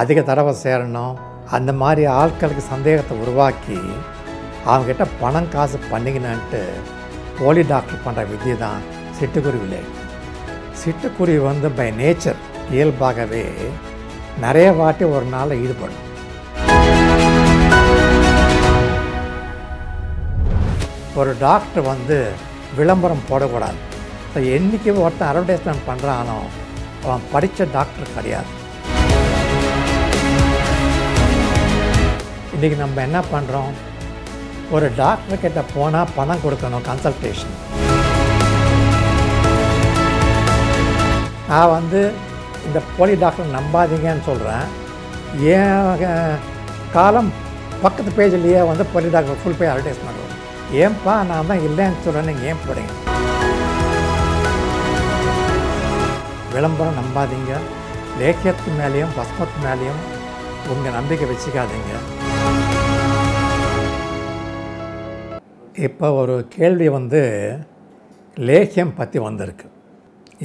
அதிக தடவை சேரணும் அந்த மாதிரி ஆட்களுக்கு சந்தேகத்தை உருவாக்கி அவங்ககிட்ட பணம் காசு பண்ணிக்கினான்ட்டு போலி டாக்டர் பண்ணுற விதி தான் சிட்டுக்குருவிலே சிட்டுக்குருவி வந்து பை நேச்சர் இயல்பாகவே நிறைய வாட்டி ஒரு நாளில் ஈடுபடும் ஒரு டாக்டர் வந்து விளம்பரம் போடக்கூடாது இப்போ என்றைக்கு ஒருத்தன் அட்வர்டைஸ்மெண்ட் பண்ணுறானோ அவன் படித்த டாக்டர் கிடையாது இன்றைக்கி நம்ம என்ன பண்ணுறோம் ஒரு டாக்டர் கிட்ட போனால் பணம் கொடுக்கணும் கன்சல்டேஷன் நான் வந்து இந்த போலி டாக்டர் நம்பாதீங்கன்னு சொல்கிறேன் ஏன் காலம் பக்கத்து பேஜ்லேயே வந்து போலி டாக்டர் ஃபுல் பே அட்வர்டைஸ் பண்ணுறோம் ஏன்பா நான் தான் இல்லைன்னு சொல்கிறேன் நீங்கள் ஏன் போடுங்க விளம்பரம் நம்பாதீங்க லேக்கியத்து மேலேயும் பஸ்மத்து மேலேயும் உங்கள் நம்பிக்கை வச்சுக்காதீங்க இப்போ ஒரு கேள்வி வந்து லேகியம் பற்றி வந்திருக்கு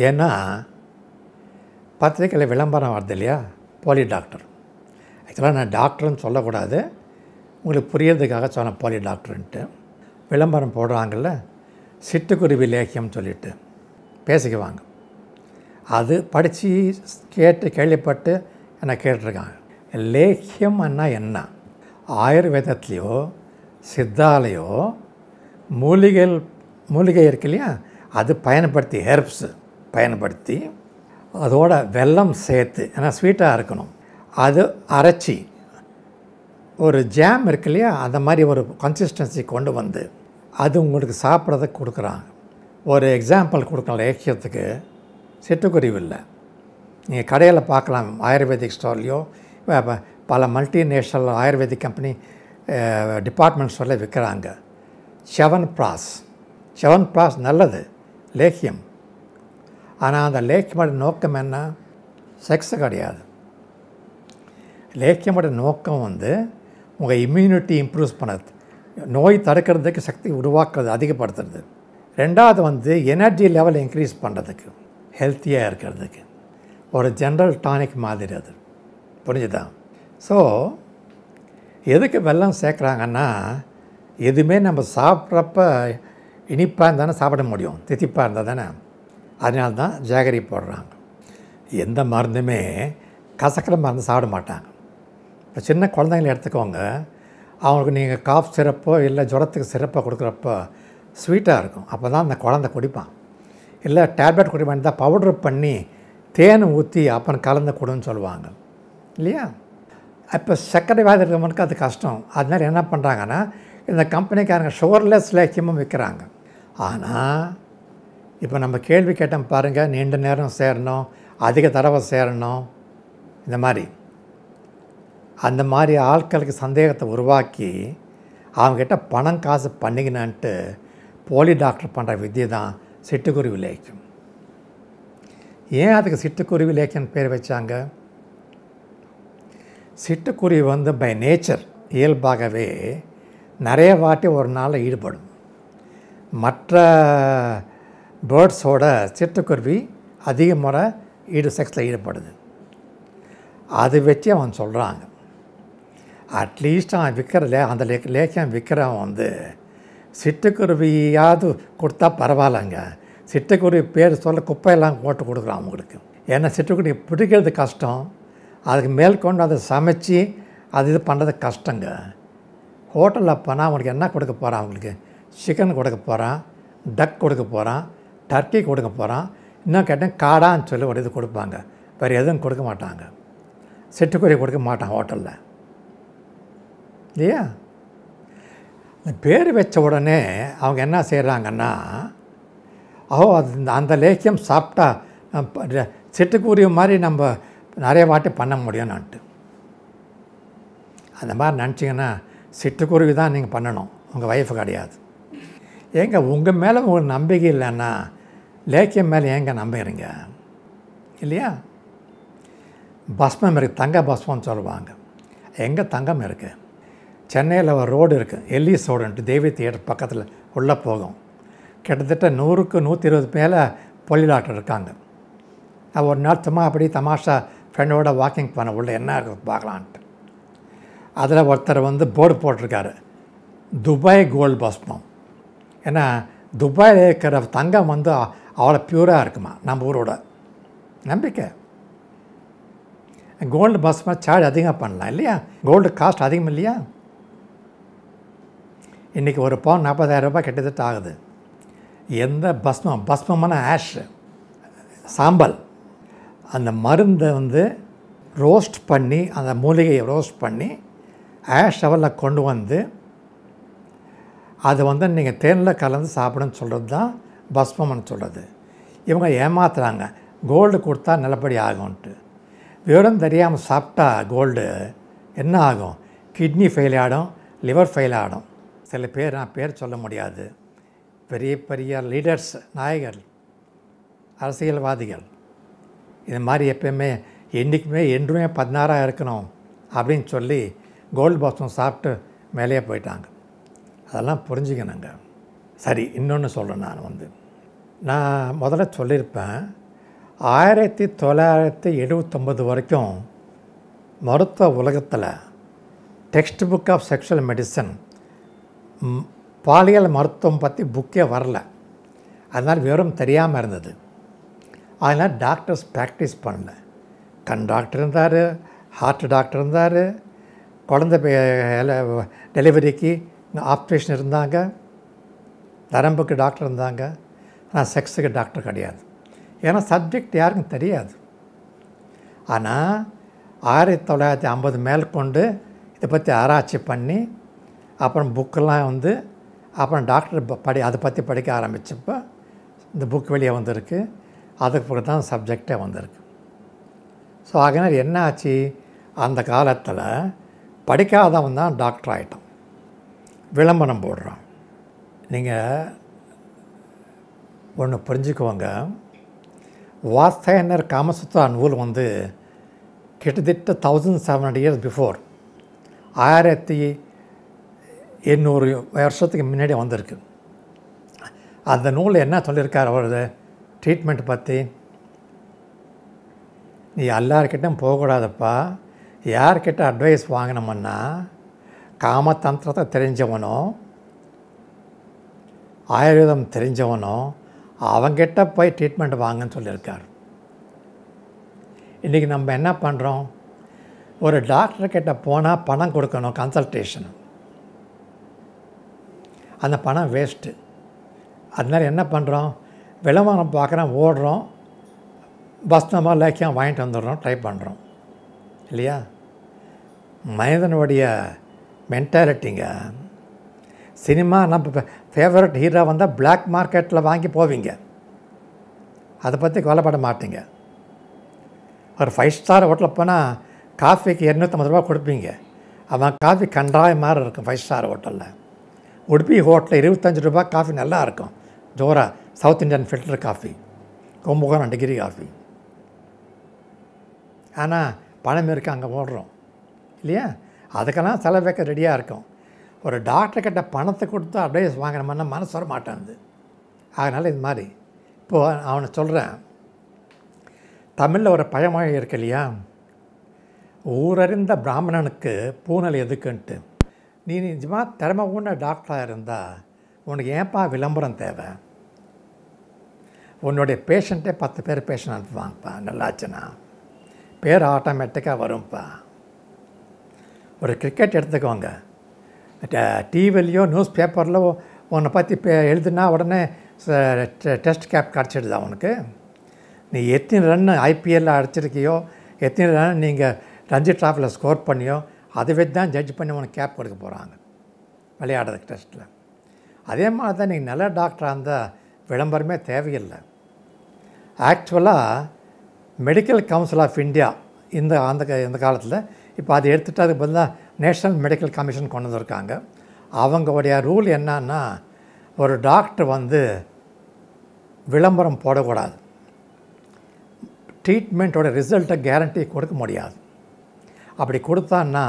ஏன்னா பத்திரிக்கையில் விளம்பரம் வருது இல்லையா போலி டாக்டர் ஆக்சுவலாக நான் டாக்டர்னு சொல்லக்கூடாது உங்களுக்கு புரியறதுக்காக சொன்னேன் போலி டாக்டர்ன்ட்டு விளம்பரம் போடுறாங்கள்ல சிட்டுக்குருவி லேகியம்னு சொல்லிட்டு பேசிக்குவாங்க அது படித்து கேட்டு கேள்விப்பட்டு என்னை கேட்டிருக்காங்க லேக்கியம்னா என்ன ஆயுர்வேதத்துலேயோ சித்தாலேயோ மூலிகைகள் மூலிகை இருக்கு இல்லையா அது பயன்படுத்தி ஹெர்ப்ஸ் பயன்படுத்தி அதோட வெல்லம் சேர்த்து ஏன்னா ஸ்வீட்டாக இருக்கணும் அது அரைச்சி ஒரு ஜாம் இருக்கு இல்லையா அந்த மாதிரி ஒரு கன்சிஸ்டன்சி கொண்டு வந்து அது உங்களுக்கு சாப்பிட்றதை கொடுக்குறாங்க ஒரு எக்ஸாம்பிள் கொடுக்கணும் ஏக்கியத்துக்கு சிட்டுக்குருவி இல்லை நீங்கள் கடையில் பார்க்கலாம் ஆயுர்வேதிக் ஸ்டோர்லேயோ பல மல்டிநேஷ்னல் ஆயுர்வேதிக் கம்பெனி டிபார்ட்மெண்ட் ஸ்டோரில் விற்கிறாங்க செவன் பிராஸ் செவன் பிராஸ் நல்லது லேக்கியம் ஆனால் அந்த லேக்கியமோட நோக்கம் என்ன செக்ஸ் கிடையாது லேக்கியமோட நோக்கம் வந்து உங்கள் இம்யூனிட்டி இம்ப்ரூவ் பண்ணுறது நோய் தடுக்கிறதுக்கு சக்தி உருவாக்குறது அதிகப்படுத்துறது ரெண்டாவது வந்து எனர்ஜி லெவல் இன்க்ரீஸ் பண்ணுறதுக்கு ஹெல்த்தியாக இருக்கிறதுக்கு ஒரு ஜென்ரல் டானிக் மாதிரி அது புரிஞ்சுதான் ஸோ எதுக்கு வெள்ளம் சேர்க்குறாங்கன்னா எதுவுமே நம்ம சாப்பிட்றப்ப இனிப்பாக இருந்தாலும் சாப்பிட முடியும் தித்திப்பாக இருந்தால் தானே அதனால தான் ஜாகரி போடுறாங்க எந்த மருந்துமே கசக்கிற மருந்து சாப்பிட மாட்டாங்க இப்போ சின்ன குழந்தைங்கள எடுத்துக்கோங்க அவங்களுக்கு நீங்கள் காஃப் சிறப்போ இல்லை ஜுரத்துக்கு சிறப்பாக கொடுக்குறப்போ ஸ்வீட்டாக இருக்கும் அப்போ தான் அந்த குழந்தை குடிப்பான் இல்லை டேப்லெட் குடிப்பான் தான் பவுட்ரு பண்ணி தேன் ஊற்றி அப்புறம் கலந்து கொடுன்னு சொல்லுவாங்க இல்லையா இப்போ சர்க்கரை வியாதி இருக்கிறவங்களுக்கு அது கஷ்டம் அதனால் என்ன பண்ணுறாங்கன்னா இந்த கம்பெனிக்காரங்க ஷோர்லெஸ் லேக்கியமும் விற்கிறாங்க ஆனால் இப்போ நம்ம கேள்வி கேட்டோம் பாருங்கள் நீண்ட நேரம் சேரணும் அதிக தடவை சேரணும் இந்த மாதிரி அந்த மாதிரி ஆட்களுக்கு சந்தேகத்தை உருவாக்கி அவங்ககிட்ட பணம் காசு பண்ணிங்கனான்ட்டு போலி டாக்டர் பண்ணுற வித்தியை தான் சிட்டுக்குருவி லேக்கியம் ஏன் அதுக்கு சிட்டுக்குருவி லேக்கியம் பேர் வச்சாங்க சிட்டுக்குருவி வந்து பை நேச்சர் இயல்பாகவே நிறைய வாட்டி ஒரு நாளில் ஈடுபடும் மற்ற பேர்ட்ஸோட சிட்டுக்குருவி அதிக முறை ஈடு செக்ஸில் ஈடுபடுது அது வச்சு அவன் சொல்கிறாங்க அட்லீஸ்ட் அவன் விற்கிற லே அந்த லே லேக்கியம் விற்கிறவன் வந்து சிட்டுக்குருவியாவது கொடுத்தா பரவாயில்லங்க சிட்டுக்குருவி பேர் சொல்ல குப்பையெல்லாம் போட்டு கொடுக்குறான் அவங்களுக்கு ஏன்னா சிட்டுக்குருவி பிடிக்கிறது கஷ்டம் அதுக்கு மேல் கொண்டு அதை சமைச்சு அது இது பண்ணுறது கஷ்டங்க ஹோட்டலில் போனால் அவனுக்கு என்ன கொடுக்க போகிறான் அவங்களுக்கு சிக்கன் கொடுக்க போகிறான் டக் கொடுக்க போகிறான் டர்க்கி கொடுக்க போகிறான் இன்னும் கேட்டால் காடான்னு சொல்லி ஒரு இது கொடுப்பாங்க வேறு எதுவும் கொடுக்க மாட்டாங்க சிட்டுக்குருவி கொடுக்க மாட்டான் ஹோட்டலில் இல்லையா இந்த பேர் வச்ச உடனே அவங்க என்ன செய்கிறாங்கன்னா ஓ அது அந்த லேக்கியம் சாப்பிட்டா சிட்டுக்குருவி மாதிரி நம்ம நிறைய வாட்டி பண்ண முடியும்னான்ட்டு அந்த மாதிரி நினச்சிங்கன்னா சிட்டுக்குருவி தான் நீங்கள் பண்ணணும் உங்கள் ஒய்ஃபு கிடையாது ஏங்க உங்கள் மேலே உங்கள் நம்பிக்கை இல்லைன்னா லேக்கியம் மேலே ஏங்க நம்புகிறீங்க இல்லையா பஸ்மம் இருக்குது தங்க பஸ்மம்னு சொல்லுவாங்க எங்கே தங்கம் இருக்குது சென்னையில் ஒரு ரோடு இருக்குது எல்லிஸ் ரோடுன்ட்டு தேவி தியேட்டர் பக்கத்தில் உள்ளே போகும் கிட்டத்தட்ட நூறுக்கு நூற்றி இருபது மேலே பொழிலாட்டம் இருக்காங்க நான் ஒரு நாள் சும்மா அப்படி தமாஷா ஃப்ரெண்டோட வாக்கிங் பண்ண உள்ள என்ன இருக்குது பார்க்கலான்ட்டு அதில் ஒருத்தர் வந்து போர்டு போட்டிருக்காரு துபாய் கோல்டு பஸ்மம் ஏன்னா துபாயில் இருக்கிற தங்கம் வந்து அவ்வளோ பியூராக இருக்குமா நம்ம ஊரோட நம்பிக்கை கோல்டு பஸ்மம் சார்ஜ் அதிகமாக பண்ணலாம் இல்லையா கோல்டு காஸ்ட் அதிகம் இல்லையா இன்றைக்கி ஒரு பவுன் நாற்பதாயிரம் ரூபாய் கிட்டத்தட்ட ஆகுது எந்த பஸ்மம் பஸ்மமான ஆஷ் சாம்பல் அந்த மருந்தை வந்து ரோஸ்ட் பண்ணி அந்த மூலிகையை ரோஸ்ட் பண்ணி ஆஷ் ஷவரில் கொண்டு வந்து அது வந்து நீங்கள் தேனில் கலந்து சாப்பிடுன்னு சொல்கிறது தான் பஸ்மம்னு சொல்கிறது இவங்க ஏமாத்துகிறாங்க கோல்டு கொடுத்தா நல்லபடி ஆகும்ன்ட்டு விவரம் தெரியாமல் சாப்பிட்டா கோல்டு என்ன ஆகும் கிட்னி ஃபெயில் ஆகிடும் லிவர் ஃபெயில் ஆகிடும் சில பேர் நான் பேர் சொல்ல முடியாது பெரிய பெரிய லீடர்ஸ் நாயகர் அரசியல்வாதிகள் இது மாதிரி எப்பயுமே என்றைக்குமே என்றுமே பதினாறாக இருக்கணும் அப்படின்னு சொல்லி கோல்டு பாஸ்டம் சாப்பிட்டு மேலேயே போயிட்டாங்க அதெல்லாம் புரிஞ்சுக்கணுங்க சரி இன்னொன்று சொல்கிறேன் நான் வந்து நான் முதல்ல சொல்லியிருப்பேன் ஆயிரத்தி தொள்ளாயிரத்தி எழுபத்தொம்பது வரைக்கும் மருத்துவ உலகத்தில் textbook of sexual medicine பாலியல் மருத்துவம் பற்றி புக்கே வரல அதனால் வெறும் தெரியாமல் இருந்தது அதனால் டாக்டர்ஸ் ப்ராக்டிஸ் பண்ணல கண் டாக்டர் இருந்தார் ஹார்ட் டாக்டர் இருந்தார் குழந்தை டெலிவரிக்கு ஆப்ரேஷன் இருந்தாங்க நரம்புக்கு டாக்டர் இருந்தாங்க ஆனால் செக்ஸுக்கு டாக்டர் கிடையாது ஏன்னா சப்ஜெக்ட் யாருக்கும் தெரியாது ஆனால் ஆயிரத்தி தொள்ளாயிரத்தி ஐம்பது மேல் கொண்டு இதை பற்றி ஆராய்ச்சி பண்ணி அப்புறம் புக்கெல்லாம் வந்து அப்புறம் டாக்டர் படி அதை பற்றி படிக்க ஆரம்பித்தப்போ இந்த புக் வெளியே வந்திருக்கு அதுக்கு பிறகு தான் சப்ஜெக்டே வந்திருக்கு ஸோ ஆகினால் என்ன ஆச்சு அந்த காலத்தில் படிக்காதவன் தான் டாக்டர் ஆகிட்டான் விளம்பரம் போடுறான் நீங்கள் ஒன்று புரிஞ்சுக்குவோங்க வாஸ்தாயனர் காமசுத்தா நூல் வந்து கிட்டத்தட்ட thousand seven hundred years before ஆயிரத்தி எண்ணூறு வருஷத்துக்கு முன்னாடி வந்திருக்கு அந்த நூல் என்ன சொல்லியிருக்கார் அவரது ட்ரீட்மெண்ட் பற்றி நீ எல்லார்கிட்டையும் போகக்கூடாதப்பா யார்கிட்ட அட்வைஸ் வாங்கினோம்னா காமதந்திரத்தை தெரிஞ்சவனோ ஆயுர்வேதம் தெரிஞ்சவனும் அவங்ககிட்ட போய் ட்ரீட்மெண்ட் வாங்கன்னு சொல்லியிருக்கார் இன்றைக்கி நம்ம என்ன பண்ணுறோம் ஒரு டாக்டர்கிட்ட போனால் பணம் கொடுக்கணும் கன்சல்டேஷன் அந்த பணம் வேஸ்ட்டு அதனால் என்ன பண்ணுறோம் விளம்பரம் பார்க்குறோம் ஓடுறோம் பஸ் நம்ம லேக்கியம் வாங்கிட்டு வந்துடுறோம் ட்ரை பண்ணுறோம் இல்லையா மனிதனுடைய மென்டாலிட்டிங்க சினிமா நம்ம ஃபேவரட் ஹீரோ வந்தால் பிளாக் மார்க்கெட்டில் வாங்கி போவீங்க அதை பற்றி கொலைப்பட மாட்டீங்க ஒரு ஃபைவ் ஸ்டார் ஹோட்டலில் போனால் காஃபிக்கு இரநூத்தம்பது ரூபா கொடுப்பீங்க அவன் காஃபி கன்றாய மாதிரி இருக்கும் ஃபைவ் ஸ்டார் ஹோட்டலில் உடுப்பி ஹோட்டலில் இருபத்தஞ்சி ரூபா காஃபி நல்லா இருக்கும் ஜோரா south Indian filter coffee Kumbakonam degree coffee ஆனால் பணம் இருக்குது அங்கே ஓடுறோம் இல்லையா அதுக்கெல்லாம் செலவு வைக்க ரெடியாக இருக்கும் ஒரு டாக்டர்கிட்ட பணத்தை கொடுத்து அட்வைஸ் மாதிரி மனசு வர மாட்டேங்குது அதனால் இது மாதிரி இப்போது அவனை சொல்கிறேன் தமிழில் ஒரு பழமொழி இருக்கு இல்லையா ஊரறிந்த பிராமணனுக்கு பூனல் எதுக்குன்ட்டு நீ நிஜமாக திறமை ஊன டாக்டராக இருந்தால் உனக்கு ஏன்ப்பா விளம்பரம் தேவை உன்னுடைய பேஷண்ட்டே பத்து பேர் பேஷண்ட் அனுப்புவாங்கப்பா நல்லாச்சுன்னா பேர் ஆட்டோமேட்டிக்காக வரும்ப்பா ஒரு கிரிக்கெட் எடுத்துக்கோங்க டிவிலையோ நியூஸ் பேப்பரில் உன்னை பற்றி பே எழுதுனா உடனே டெஸ்ட் கேப் கிடச்சிடுதா உனக்கு நீ எத்தனை ரன் ஐபிஎல்லில் அடிச்சிருக்கியோ எத்தனை ரன் நீங்கள் ரஞ்சி ட்ராஃபியில் ஸ்கோர் பண்ணியோ அதை வச்சு தான் ஜட்ஜ் பண்ணி உனக்கு கேப் கொடுக்க போகிறாங்க விளையாடுறதுக்கு டெஸ்ட்டில் அதே மாதிரி தான் நீங்கள் நல்ல டாக்டராக இருந்தால் விளம்பரமே தேவையில்லை ஆக்சுவலாக மெடிக்கல் கவுன்சில் ஆஃப் இந்தியா இந்த அந்த இந்த காலத்தில் இப்போ அதை எடுத்துகிட்டு அதுக்கு பதிலாக நேஷ்னல் மெடிக்கல் கமிஷன் கொண்டு வந்திருக்காங்க அவங்களுடைய ரூல் என்னன்னா ஒரு டாக்டர் வந்து விளம்பரம் போடக்கூடாது ட்ரீட்மெண்ட்டோட ரிசல்ட்டை கேரண்டி கொடுக்க முடியாது அப்படி கொடுத்தான்னா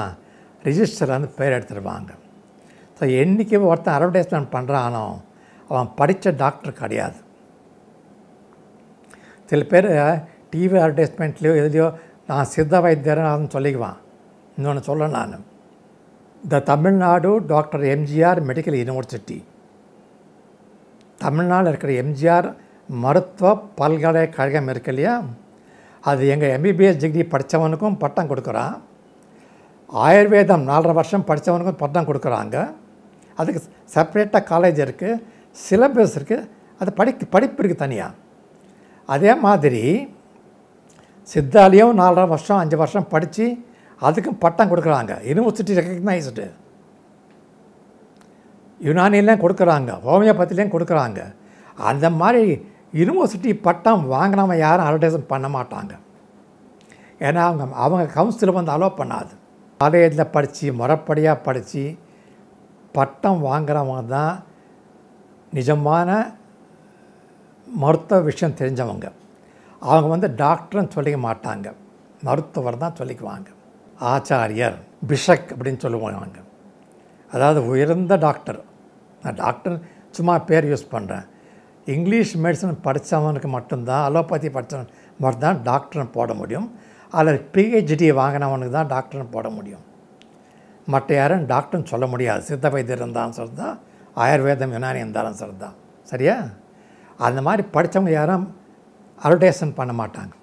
ரிஜிஸ்டரில் வந்து பேர் எடுத்துருவாங்க ஸோ என்றைக்கு ஒருத்தன் அட்வர்டைஸ்மெண்ட் பண்ணுறானோ அவன் படித்த டாக்டர் கிடையாது சில பேர் டிவி அட்வர்டைஸ்மெண்ட்லேயோ எதுலையோ நான் சித்த வைத்தியர்னு சொல்லிக்குவான் இன்னொன்று சொல்ல நான் the Tamil Nadu doctor MGR medical university Tamil Nadu இருக்கிற எம்ஜிஆர் மருத்துவ பல்கலைக்கழகம் இருக்கு இல்லையா அது எங்கள் எம்பிபிஎஸ் டிகிரி படித்தவனுக்கும் பட்டம் கொடுக்குறான் ஆயுர்வேதம் நாலரை வருஷம் படித்தவனுக்கும் பட்டம் கொடுக்குறாங்க அதுக்கு செப்பரேட்டாக காலேஜ் இருக்குது சிலபஸ் இருக்குது அது படி படிப்பு இருக்குது தனியாக அதே மாதிரி சித்தாலையும் நாலரை வருஷம் அஞ்சு வருஷம் படித்து அதுக்கும் பட்டம் கொடுக்குறாங்க யூனிவர்சிட்டி ரெக்கக்னைஸ்டு யுனானிலையும் கொடுக்குறாங்க ஹோமியோபதிலையும் கொடுக்குறாங்க அந்த மாதிரி யூனிவர்சிட்டி பட்டம் வாங்கினவங்க யாரும் அட்வர்டைஸ்மெண்ட் பண்ண மாட்டாங்க ஏன்னா அவங்க அவங்க கவுன்சில் வந்து அலோவ் பண்ணாது காலேஜில் படித்து முறைப்படியாக படித்து பட்டம் வாங்குறவங்க தான் நிஜமான மருத்துவ விஷயம் தெரிஞ்சவங்க அவங்க வந்து டாக்டர்னு சொல்லிக்க மாட்டாங்க மருத்துவர் தான் சொல்லிக்குவாங்க ஆச்சாரியர் பிஷக் அப்படின்னு சொல்லுவாங்க அதாவது உயர்ந்த டாக்டர் நான் டாக்டர் சும்மா பேர் யூஸ் பண்ணுறேன் இங்கிலீஷ் மெடிசன் படித்தவனுக்கு மட்டும்தான் அலோபதி படித்தவன் மட்டும்தான் டாக்டர்னு போட முடியும் அதில் பிஹெச்டி வாங்கினவனுக்கு தான் டாக்டர்னு போட முடியும் மற்ற யாரும் டாக்டர்னு சொல்ல முடியாது சித்த வைத்தியர் இருந்தாலும் சரி தான் ஆயுர்வேதம் யுனானி இருந்தாலும் சரி தான் சரியா அந்த மாதிரி படித்தவங்க யாரும் அட்வர்டைஸ்மெண்ட் பண்ண மாட்டாங்க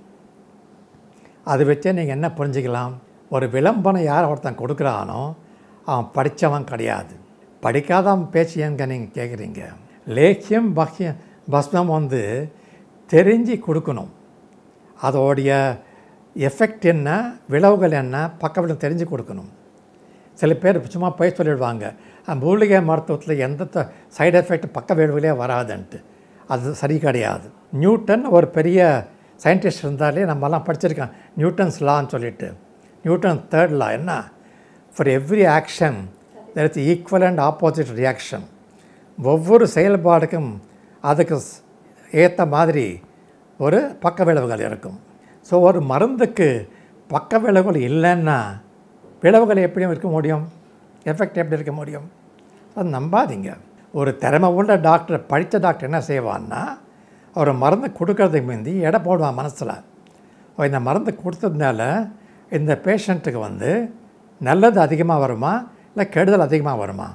அதை வச்சே நீங்கள் என்ன புரிஞ்சுக்கலாம் ஒரு விளம்பரம் யார் ஒருத்தன் கொடுக்குறானோ அவன் படித்தவன் கிடையாது படிக்காதவன் பேச்சியங்க நீங்கள் கேட்குறீங்க லேக்கியம் பக்கியம் பஸ்மம் வந்து தெரிஞ்சு கொடுக்கணும் அதோடைய எஃபெக்ட் என்ன விளைவுகள் என்ன பக்கத்தில் தெரிஞ்சு கொடுக்கணும் சில பேர் சும்மா போய் சொல்லிடுவாங்க மூலிகை மருத்துவத்தில் எந்த சைடு எஃபெக்ட் பக்க விளைவுகளே வராதுன்ட்டு அது சரி கிடையாது நியூட்டன் ஒரு பெரிய சயின்டிஸ்ட் இருந்தாலே நம்மலாம் படிச்சிருக்கோம் நியூட்டன்ஸ் லான்னு சொல்லிட்டு நியூட்டன் தேர்ட் லா என்ன for every action there is equal and opposite reaction ஒவ்வொரு செயல்பாடுக்கும் அதுக்கு ஏற்ற மாதிரி ஒரு பக்க விளைவுகள் இருக்கும் ஸோ ஒரு மருந்துக்கு பக்க விளைவுகள் இல்லைன்னா விளைவுகள் எப்படியும் இருக்க முடியும் எஃபெக்ட் எப்படி இருக்க முடியும் அது நம்பாதீங்க ஒரு திறமை உள்ள டாக்டர் படித்த டாக்டர் என்ன செய்வான்னா அவர் மருந்து கொடுக்கறதுக்கு முந்தி எடை போடுவான் மனசில் இந்த மருந்து கொடுத்ததுனால இந்த பேஷண்ட்டுக்கு வந்து நல்லது அதிகமாக வருமா இல்லை கெடுதல் அதிகமாக வருமா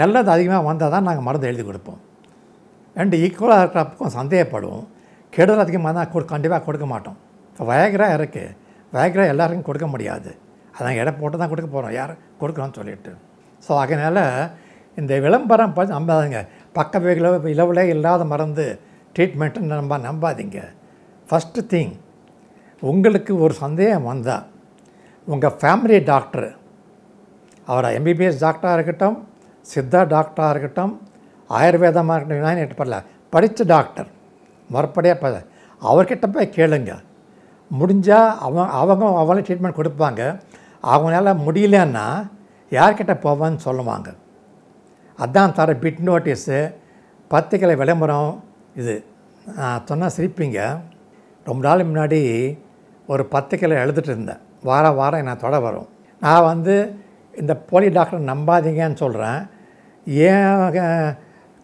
நல்லது அதிகமாக வந்தால் தான் நாங்கள் மருந்து எழுதி கொடுப்போம் ரெண்டு ஈக்குவலாக இருக்கிறப்பக்கும் சந்தேகப்படுவோம் கெடுதல் அதிகமாக தான் கொடு கண்டிப்பாக கொடுக்க மாட்டோம் இப்போ வயகரா இருக்குது வயகரா எல்லாருக்கும் கொடுக்க முடியாது அதான் இடம் போட்டு தான் கொடுக்க போகிறோம் யார் கொடுக்குறோன்னு சொல்லிட்டு ஸோ அதனால் இந்த விளம்பரம் ப நம்பாதீங்க பக்க விளை இளவிலே இல்லாத மறந்து ட்ரீட்மெண்ட்டுன்னு நம்ப நம்பாதீங்க ஃபஸ்ட்டு திங் உங்களுக்கு ஒரு சந்தேகம் வந்தால் உங்கள் ஃபேமிலி டாக்டர் அவரை எம்பிபிஎஸ் டாக்டராக இருக்கட்டும் சித்தா டாக்டராக இருக்கட்டும் ஆயுர்வேதமாக இருக்கட்டும் யுனானி பரல படித்த டாக்டர் மறுபடியாக ப அவர்கிட்ட போய் கேளுங்க முடிஞ்சால் அவன் அவங்க அவங்களே ட்ரீட்மெண்ட் கொடுப்பாங்க அவங்களால முடியலன்னா யார்கிட்ட போவான்னு சொல்லுவாங்க அதான் தர பிட் நோட்டீஸு பத்திரிக்கை விளம்பரம் இது நான் சொன்னால் சிரிப்பீங்க ரொம்ப நாள் முன்னாடி ஒரு பத்திரிக்கையில் எழுதிட்டு இருந்தேன் வாரம் வாரம் நான் தொட வரும் நான் வந்து இந்த போலி டாக்டரை நம்பாதீங்கன்னு சொல்கிறேன் ஏன்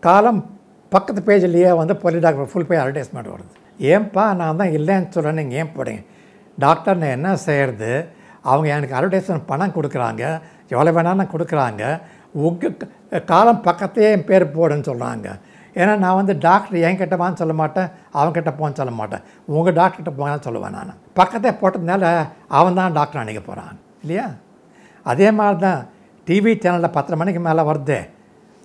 காலம் பக்கத்து பேஜ்லேயே வந்து போலி டாக்டர் ஃபுல் பேஜ் அட்வர்டைஸ்மெண்ட் வருது ஏன்பா நான் தான் இல்லைன்னு சொல்கிறேன் நீங்கள் ஏன் போடுங்க டாக்டர் நான் என்ன செய்கிறது அவங்க எனக்கு அட்வர்டைஸ்மெண்ட் பணம் கொடுக்குறாங்க எவ்வளோ வேணாலும் கொடுக்குறாங்க உக்கு காலம் பக்கத்தையே என் பேர் போடுன்னு சொல்கிறாங்க ஏன்னா நான் வந்து டாக்டர் என்கிட்ட வாங்க சொல்ல மாட்டேன் அவன்கிட்ட போன்னு சொல்ல மாட்டேன் உங்கள் டாக்டர்கிட்ட போனால் சொல்லுவேன் நான் பக்கத்தே போட்டதுனால அவன் தான் டாக்டர் அணிக்க போகிறான் இல்லையா அதே மாதிரி தான் டிவி சேனலில் பத்தரை மணிக்கு மேலே வருது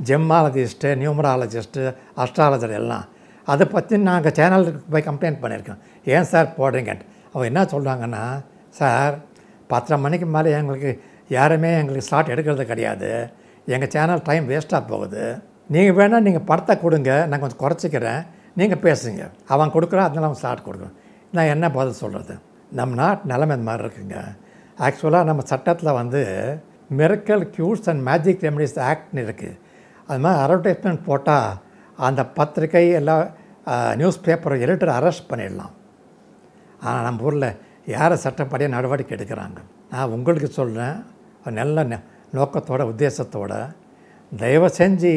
ஜெம்மாலஜிஸ்ட்டு நியூமராலஜிஸ்ட்டு அஸ்ட்ராலஜர் எல்லாம் அதை பற்றி நாங்கள் சேனலுக்கு போய் கம்ப்ளைண்ட் பண்ணியிருக்கோம் ஏன் சார் போடுறீங்கன்ட்டு அவன் என்ன சொல்கிறாங்கன்னா சார் பத்தரை மணிக்கு மேலே எங்களுக்கு யாருமே எங்களுக்கு ஸ்லாட் எடுக்கிறது கிடையாது எங்கள் சேனல் டைம் வேஸ்ட்டாக போகுது நீங்கள் வேணால் நீங்கள் படத்தை கொடுங்க நான் கொஞ்சம் குறைச்சிக்கிறேன் நீங்கள் பேசுங்க அவன் கொடுக்குறான் அதனால அவன் ஸ்டார்ட் கொடுக்கணும் நான் என்ன பதில் சொல்கிறது நம்ம நாட் நிலமை இந்த மாதிரி இருக்குங்க ஆக்சுவலாக நம்ம சட்டத்தில் வந்து miracle cures and magic remedies ஆக்ட்னு இருக்குது அது மாதிரி அட்வர்டைஸ்மெண்ட் போட்டால் அந்த பத்திரிக்கை எல்லாம் நியூஸ் பேப்பர் எடிட்டர் அரெஸ்ட் பண்ணிடலாம் ஆனால் நம்ம ஊரில் யாரை சட்டப்படியாக நடவடிக்கை எடுக்கிறாங்க நான் உங்களுக்கு சொல்கிறேன் நல்ல நோக்கத்தோட உத்தேசத்தோட தயவு செஞ்சு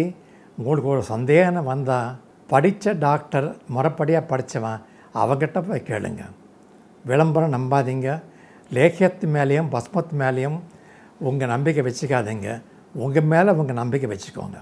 உங்களுக்கு ஒரு சந்தேகம் வந்தால் படித்த டாக்டர் முறைப்படியாக படித்தவன் அவங்ககிட்ட போய் கேளுங்க விளம்பரம் நம்பாதீங்க லேக்கியத்து மேலேயும் பஸ்மத்து மேலேயும் உங்கள் நம்பிக்கை வச்சுக்காதீங்க உங்கள் மேலே உங்கள் நம்பிக்கை வச்சுக்கோங்க